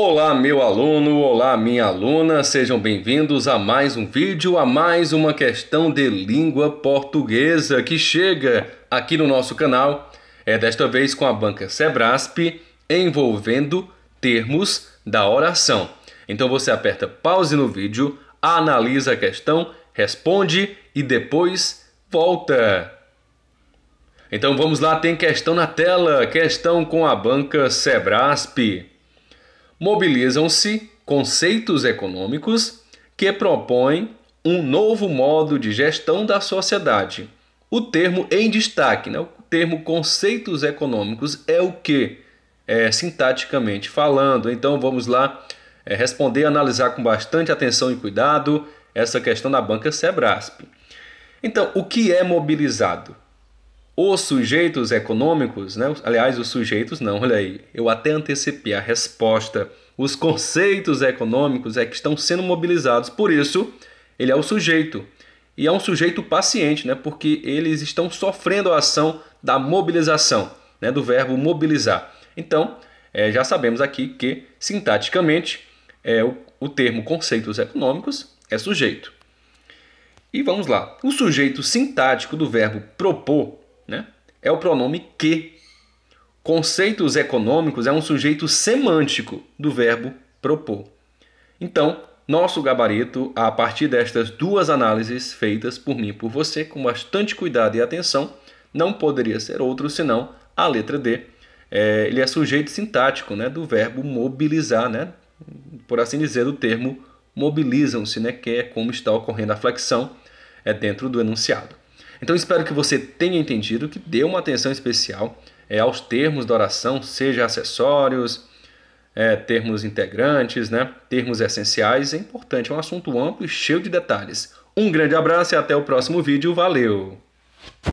Olá, meu aluno, olá, minha aluna, sejam bem-vindos a mais um vídeo, a mais uma questão de língua portuguesa que chega aqui no nosso canal. É desta vez com a banca Sebrasp, envolvendo termos da oração. Então você aperta pause no vídeo, analisa a questão, responde e depois volta. Então vamos lá, tem questão na tela, questão com a banca Sebrasp mobilizam-se conceitos econômicos que propõem um novo modo de gestão da sociedade. O termo em destaque, né? o termo conceitos econômicos é o que? É, sintaticamente falando. Então vamos lá é, responder, analisar com bastante atenção e cuidado essa questão da banca Sebrasp. Então, o que é mobilizado? Os sujeitos econômicos, né? aliás, os sujeitos não, olha aí, eu até antecipei a resposta. Os conceitos econômicos é que estão sendo mobilizados, por isso, ele é o sujeito. E é um sujeito paciente, né? porque eles estão sofrendo a ação da mobilização, né? do verbo mobilizar. Então, é, já sabemos aqui que, sintaticamente, é, o, o termo conceitos econômicos é sujeito. E vamos lá. O sujeito sintático do verbo propor é o pronome que. Conceitos econômicos é um sujeito semântico do verbo propor. Então, nosso gabarito, a partir destas duas análises feitas por mim e por você, com bastante cuidado e atenção, não poderia ser outro senão a letra D. É, ele é sujeito sintático né, do verbo mobilizar, né, por assim dizer, do termo mobilizam-se, né, que é como está ocorrendo a flexão é dentro do enunciado. Então espero que você tenha entendido, que dê uma atenção especial é, aos termos da oração, seja acessórios, é, termos integrantes, né? termos essenciais. É importante, é um assunto amplo e cheio de detalhes. Um grande abraço e até o próximo vídeo. Valeu!